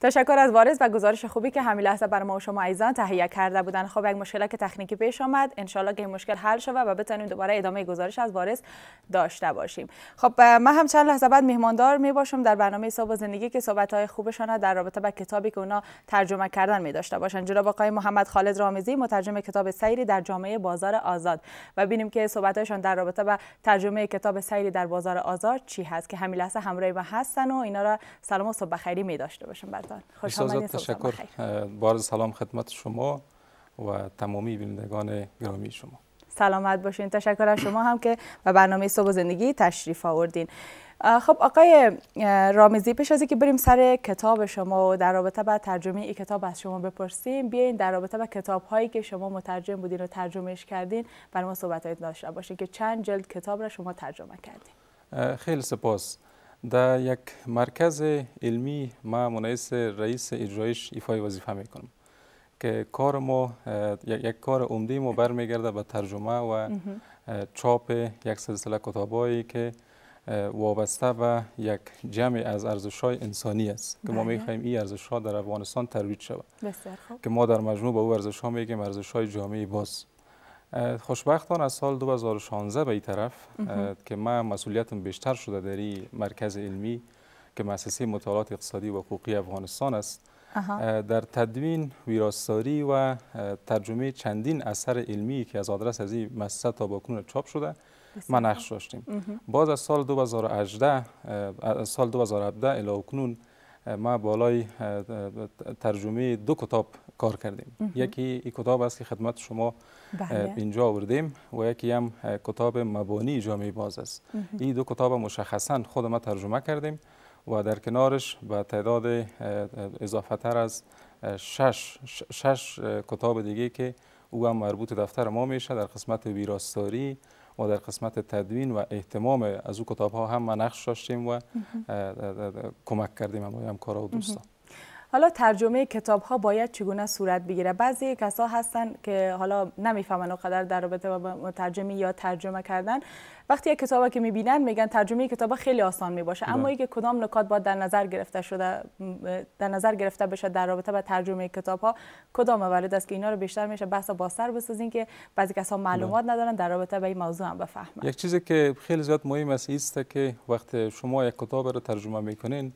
تشکر از وارث و گزارش خوبی که همین لحظه بر ما و شما عزیزان تهیه کرده بودن خب یک مشکل که تکنیکی پیش آمد انشالله که این مشکل حل شود و بتونیم دوباره ادامه گزارش از وارث داشته باشیم خب من هم چند لحظه بعد مهماندار می باشم در برنامه صبح زندگی که صحبت های خوبشان در رابطه با کتابی که اونا ترجمه کردن می داشته باشن با آقای محمد خالد رامیزی مترجم کتاب سیری در جامعه بازار آزاد و ببینیم که صحبت هایشان در رابطه با ترجمه کتاب سیری در بازار آزاد چی هست که همین لحظه همراه ما هستن و اینا را سلام و صبح بخیر می داشته باشم بعد بله. قدردان خوش آمدید تشکر بار سلام خدمت شما و تمامی بینندگان گرامی شما سلامت باشین تشکر از شما هم که به برنامه صبح زندگی تشریف آوردین خب آقای رامزی پیش از اینکه بریم سر کتاب شما و در رابطه با ترجمه این کتاب از شما بپرسیم بیاین در رابطه با کتاب هایی که شما مترجم بودین و ترجمهش کردین برای ما صحبت داشته باشین که چند جلد کتاب را شما ترجمه کردین خیلی سپاس در یک مرکز علمی ما منعیس رئیس اجرایش ایفای وظیفه میکنم که کار ما یک کار عمده ما برمیگرده به ترجمه و چاپ یک سلسله کتابایی که وابسته به یک جمع از ارزش های انسانی است که ما بله. میخوایم این ارزش ها در افغانستان ترویج شود که ما در مجموع به او ارزش ها میگیم ارزش های جامعه باز خوشبختان از سال 2016 به این طرف که من مسئولیتم بیشتر شده در این مرکز علمی که مؤسسه مطالعات اقتصادی و حقوقی افغانستان است در تدوین ویراستاری و ترجمه چندین اثر علمی که از آدرس از این مؤسسه تا باکنون چاپ شده ما نقش داشتیم باز از سال 2018 از سال 2017 الی اکنون ما بالای ترجمه دو کتاب کار کردیم یکی کتاب است که خدمت شما بله. اینجا آوردیم و یکی هم کتاب مبانی جامعه باز است این دو کتاب مشخصا خود ما ترجمه کردیم و در کنارش به تعداد اضافه تر از شش, کتاب دیگه که او هم مربوط دفتر ما میشه در قسمت ویراستاری و در قسمت تدوین و احتمام از او کتاب ها هم نقش داشتیم و کمک کردیم هم کارا و دوستان حالا ترجمه کتاب ها باید چگونه صورت بگیره بعضی کسا هستن که حالا نمیفهمن قدر در رابطه با مترجمی یا ترجمه کردن وقتی یک کتاب که میبینن میگن ترجمه کتاب خیلی آسان میباشه بله. اما اینکه کدام نکات باید در نظر گرفته شده در نظر گرفته بشه در رابطه با ترجمه کتاب ها کدام موارد است که اینا رو بیشتر میشه بحث با سر بسازین که بعضی کسا بله. معلومات ندارن در رابطه با این موضوع هم بفهمن یک چیزی که خیلی زیاد مهم است که وقتی شما یک کتاب رو ترجمه میکنین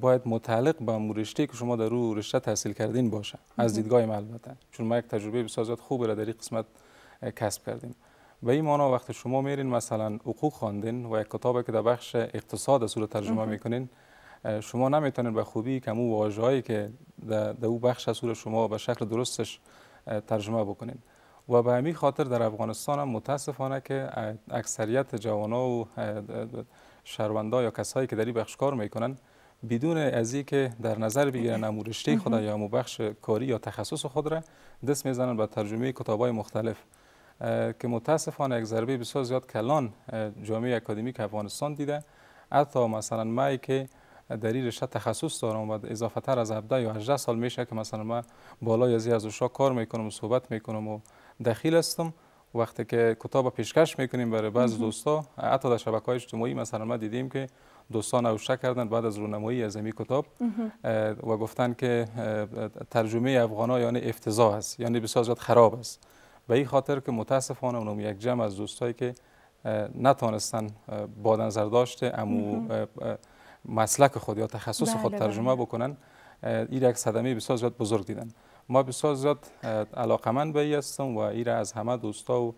باید متعلق به با رشته که شما در او رشته تحصیل کردین باشه از دیدگاه ما البته چون ما یک تجربه بسازات خوب را در این قسمت کسب کردیم به این معنا وقتی شما میرین مثلا حقوق خواندین و یک کتابی که در بخش اقتصاد اصول ترجمه میکنین شما نمیتونین به خوبی که او واژه‌ای که در او بخش از شما به شکل درستش ترجمه بکنین و به همین خاطر در افغانستان هم متاسفانه که اکثریت جوانا و شهروندا یا کسایی که در این بخش کار میکنن بدون از که در نظر بگیرن امورشته رشته خدا یا امو بخش کاری یا تخصص خود را دست میزنن به ترجمه های مختلف که متاسفانه یک ضربه بسیار زیاد کلان جامعه اکادمیک افغانستان دیده حتی مثلا ما که در این رشته تخصص دارم و اضافه تر از 17 یا 18 سال میشه که مثلا ما بالای از از کار میکنم و صحبت میکنم و دخیل هستم وقتی که کتاب پیشکش میکنیم برای بعض دوستا حتی در شبکه های اجتماعی مثلا ما دیدیم که دوستان اوشته کردن بعد از رونمایی از این کتاب و گفتن که ترجمه افغانا یعنی افتضاح است یعنی بسیار زیاد خراب است به این خاطر که متاسفانه اونم یک جمع از دوستایی که نتانستن با نظر داشته امو مسلک خود یا تخصص بله، خود بله. ترجمه بکنن این یک صدمه بسیار زیاد بزرگ دیدن ما بسیار زیاد علاقمند به این هستم و این از همه دوستا و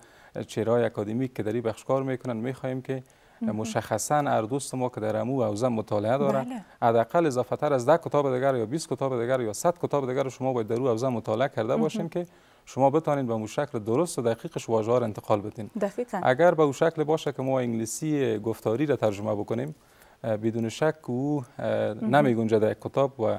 چهرهای اکادمیک که در این بخش کار میکنن میخواهیم که مشخصا ار دوست ما که در امو حوزه مطالعه داره بله. حداقل اضافه تر از 10 کتاب دیگر یا 20 کتاب دیگر یا 100 کتاب دیگر شما باید در حوزه مطالعه کرده باشین که شما بتانین به اون شکل درست و دقیقش واژه انتقال بدین اگر به اون شکل باشه که ما انگلیسی گفتاری را ترجمه بکنیم بدون شک او نمیگنجه یک کتاب و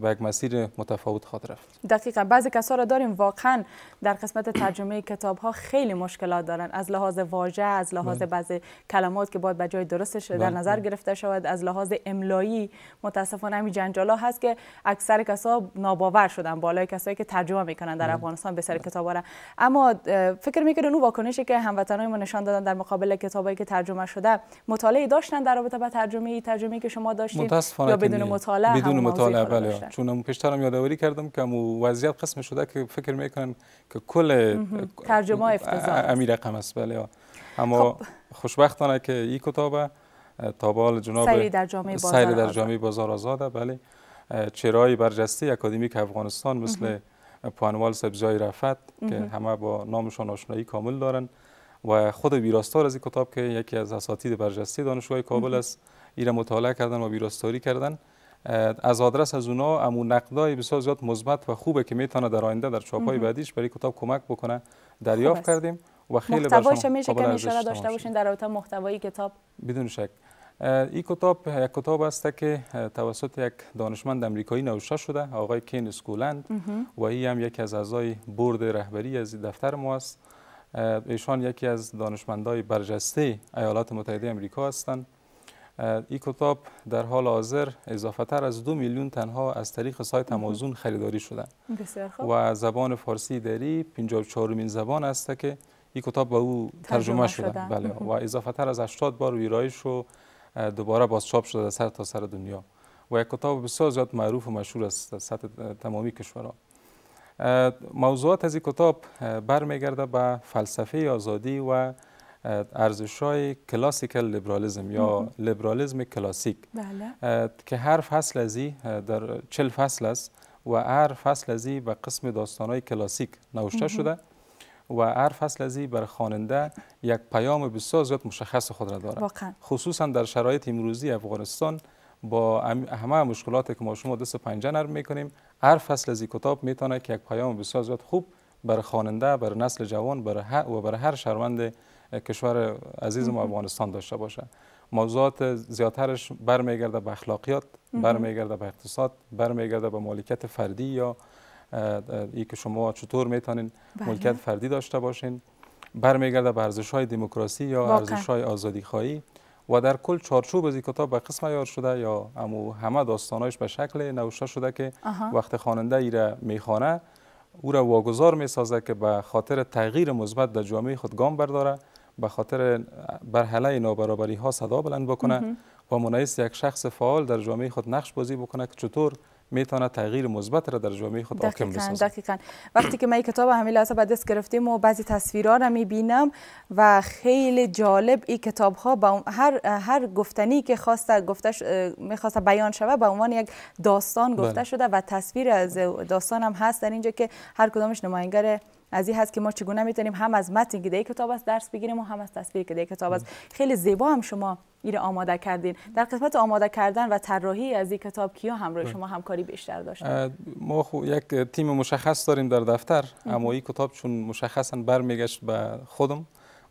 به یک مسیر متفاوت خواهد رفت دقیقا بعضی کسا را داریم واقعا در قسمت ترجمه کتاب ها خیلی مشکلات دارن از لحاظ واژه از لحاظ بله. بعضی کلمات که باید به جای درستش در بله، نظر بله. گرفته شود از لحاظ املایی متاسفانه همین جنجالا هست که اکثر کسا ناباور شدن بالای کسایی که ترجمه میکنن در افغانستان به سر کتاب را اما فکر میکنن اون واکنشی که هموطنای ما نشان دادن در مقابل کتابایی که ترجمه شده مطالعه داشتن در رابطه با ترجمه ترجمه که شما داشتید یا بدون مطالعه بدون مطالعه بله. بله چون چون هم یادآوری کردم که مو وضعیت قسم شده که فکر میکنن که کل ترجمه افتضاح امیر رقم است بله اما خب. خوشبختانه که این کتاب تابال جناب سیر در جامعه بازار, آزاد در بله چرای برجسته اکادمیک افغانستان مثل پانوال سبزای رفت که همه با نامشان آشنایی کامل دارن و خود ویراستار از این کتاب که یکی از اساتید برجسته دانشگاه کابل است ایره مطالعه کردن و ویراستاری کردن از آدرس از اونا امو نقدای بسیار زیاد مثبت و خوبه که میتونه در آینده در چاپای بعدیش برای کتاب کمک بکنه دریافت کردیم و خیلی محتواش میشه که داشته باشین در رابطه محتوای کتاب بدون شک این کتاب یک کتاب است که توسط یک دانشمند امریکایی نوشته شده آقای کین سکولند و این هم یکی از اعضای برد رهبری از دفتر ما است ایشان یکی از دانشمندای برجسته ایالات متحده امریکا هستند این کتاب در حال حاضر اضافه تر از دو میلیون تنها از طریق سایت آمازون خریداری شده و زبان فارسی دری 54 زبان است که این کتاب به او ترجمه, شده بله و اضافه تر از 80 بار ویرایش و دوباره بازچاپ شده سر تا سر دنیا و یک کتاب بسیار زیاد معروف و مشهور است در سطح تمامی کشورها موضوعات از این کتاب برمیگرده به فلسفه آزادی و ارزش های کلاسیکل لیبرالیزم یا لیبرالیزم کلاسیک بله. که هر فصل از در چل فصل است و هر فصل ازی به قسم داستان های کلاسیک نوشته شده و هر فصل ازی بر خواننده یک پیام بسیار زیاد مشخص خود را داره واقعا. خصوصا در شرایط امروزی افغانستان با همه مشکلاتی که ما شما دست پنجه نرم میکنیم هر فصل ازی کتاب میتونه که یک پیام بسیار زیاد خوب بر خواننده بر نسل جوان بر و بر هر شهروند کشور عزیز ما افغانستان داشته باشه موضوعات زیادترش برمیگرده به اخلاقیات برمیگرده به اقتصاد برمیگرده به مالکیت فردی یا ای که شما چطور میتونین بله. ملکیت فردی داشته باشین برمیگرده به ارزش های دموکراسی یا ارزش های آزادی خواهی و در کل چارچوب از کتاب به قسم یار شده یا اما همه داستانایش به شکل نوشته شده که وقت خواننده ایره را او را واگذار میسازه که به خاطر تغییر مثبت در جامعه خود گام برداره به خاطر برهله نابرابری ها صدا بلند بکنه و منعیس یک شخص فعال در جامعه خود نقش بازی بکنه که چطور میتونه تغییر مثبت را در جامعه خود حاکم بسازه دقیقاً وقتی که من کتاب همین لحظه به دست گرفتیم و بعضی تصویرها را میبینم و خیلی جالب این کتاب ها با هر هر گفتنی که خواسته گفتش میخواسته بیان شوه به عنوان یک داستان گفته بله. شده و تصویر از داستان هم هست در اینجا که هر کدامش نماینگر از این هست که ما چگونه میتونیم هم از متن که کتاب است درس بگیریم و هم از تصویر که کتاب است خیلی زیبا هم شما ایره آماده کردین در قسمت آماده کردن و طراحی از این کتاب کیا همراه بله. شما همکاری بیشتر داشت؟ ما خو یک تیم مشخص داریم در دفتر اما این کتاب چون مشخصا برمیگشت به خودم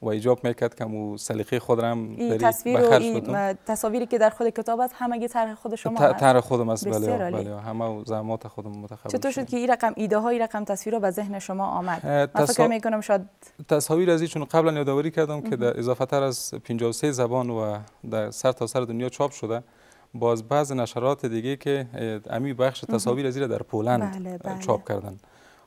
و ایجاب میکرد که مو سلیقه خود را هم تصویر این تصاویری که در خود کتاب است همگی طرح خود شما است طرح خودم است بله بله همه و زحمات خودم متخبر چطور شد که این رقم ایده های رقم تصویر رو به ذهن شما آمد فکر می کنم شاید تصاویر از چون قبلا یادآوری کردم که در اضافه تر از 53 زبان و در سر تا سر دنیا چاپ شده باز بعض نشرات دیگه که امی بخش تصاویر از در پولند بله، بله. چاپ کردن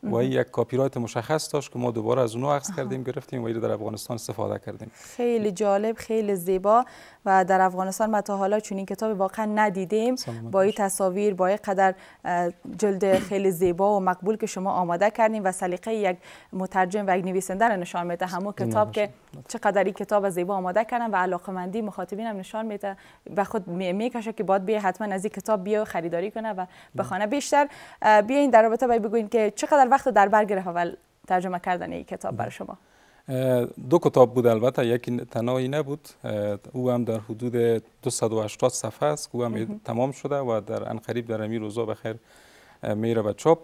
و یک کپی مشخص داشت که ما دوباره از اونو عکس کردیم گرفتیم و این در افغانستان استفاده کردیم خیلی جالب خیلی زیبا و در افغانستان ما تا حالا چنین کتاب واقعا ندیدیم با این تصاویر با این قدر جلد خیلی زیبا و مقبول که شما آماده کردیم و سلیقه یک مترجم و یک نویسنده را نشان میده خب، همون کتاب که چقدر این کتاب زیبا آماده کردن و علاقمندی مخاطبین هم نشان میده و خود میکشه که باید بیا حتما از این کتاب بیا خریداری کنه و به بیشتر بیاین در رابطه باید بگوین که چقدر وقت در بر اول ترجمه کردن این کتاب برای شما دو کتاب بود البته یکی تنهایی نبود او هم در حدود 280 صفحه است او هم تمام شده و در انقریب در امی روزا بخیر میره و چاپ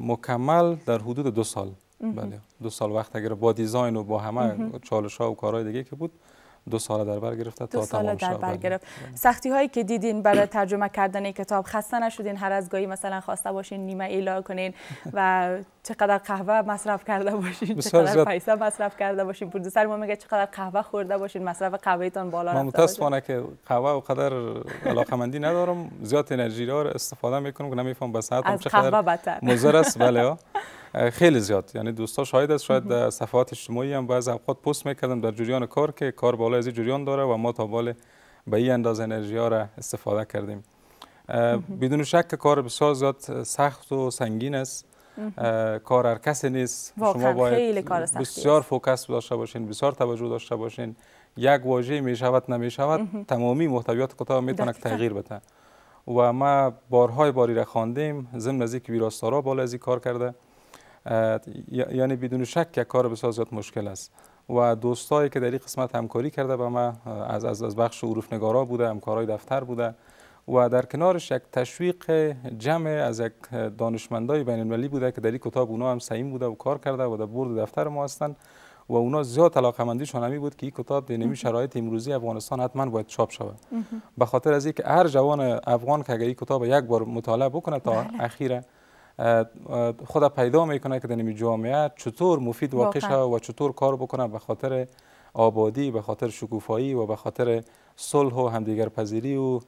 مکمل در حدود دو سال بله دو سال وقت اگر با دیزاین و با همه چالش ها و کارهای دیگه که بود دو سال در بر گرفته تا سال در بر گرفت سختی هایی که دیدین برای ترجمه کردن کتاب خسته نشدین هر از گاهی مثلا خواسته باشین نیمه ایلا کنین و چقدر قهوه مصرف کرده باشین چقدر پیسه مصرف کرده باشین پرودوسر ما میگه چقدر قهوه خورده باشین مصرف تان بالا رفته من متاسفانه که قهوه و قدر علاقمندی ندارم زیاد انرژی را استفاده میکنم که نمیفهم به ساعت چقدر مضر است بله خیلی زیاد یعنی دوستا شاهد است شاید در صفحات اجتماعی هم بعضی اوقات پست میکردم در جریان کار که کار بالای از جریان داره و ما تا بال به این انداز انرژی ها را استفاده کردیم بدون شک کار بسیار زیاد سخت و سنگین است کار هر کسی نیست شما باید بسیار فوکس داشته باشین بسیار توجه داشته باشین یک واژه می شود نمی شود تمامی محتویات کتاب میتونه تغییر بده و ما بارهای باری را خواندیم ضمن از اینکه ویراستارا بالا از کار کرده یعنی بدون شک که کار بسیار زیاد مشکل است و دوستایی که در این قسمت همکاری کرده با ما از از از بخش عروف نگارا بوده همکارای دفتر بوده و در کنارش یک تشویق جمع از یک دانشمندای بین المللی بوده که در این کتاب اونا هم سعیم بوده و کار کرده و در برد دفتر ما هستند و اونا زیاد مندی همی بود که این کتاب در نمی شرایط امروزی افغانستان حتما باید چاپ شود به خاطر از اینکه هر جوان افغان که اگر این کتاب یک بار مطالعه بکنه تا بله. اخیره خدا پیدا میکنه که در جامعه چطور مفید واقع و چطور کار بکنه به خاطر آبادی به خاطر شکوفایی و به خاطر صلح و همدیگر پذیری و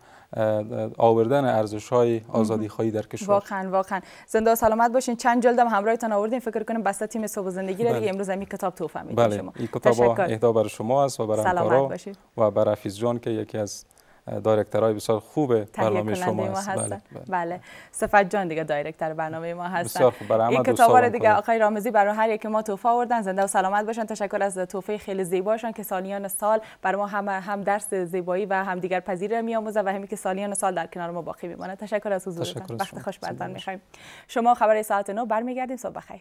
آوردن ارزش های آزادی خواهی در کشور واقعا واقعا زنده سلامت باشین چند هم همراهتان آوردیم فکر کنم بس تیم صبح زندگی را بله. دیگه امروز بله. این کتاب توفه میدیم بله. این کتاب اهدا بر شما است و بر همکارا و بر جان که یکی از دایرکترهای بسیار خوب برنامه شما هست بله, بله. بله. صفت جان دیگه دایرکتر برنامه ما هستن بسیار خوب برای این دیگه آقای رامزی برای هر یک ما توفه آوردن زنده و سلامت باشن تشکر از توفه خیلی زیباشان که سالیان سال برای ما هم, هم درس زیبایی و هم دیگر پذیر می آموزه و همی که سالیان سال در کنار ما باقی میمانه تشکر از حضورتان وقت خوش برتان میخوایم شما خبر ساعت 9 برمیگردیم صبح بخیر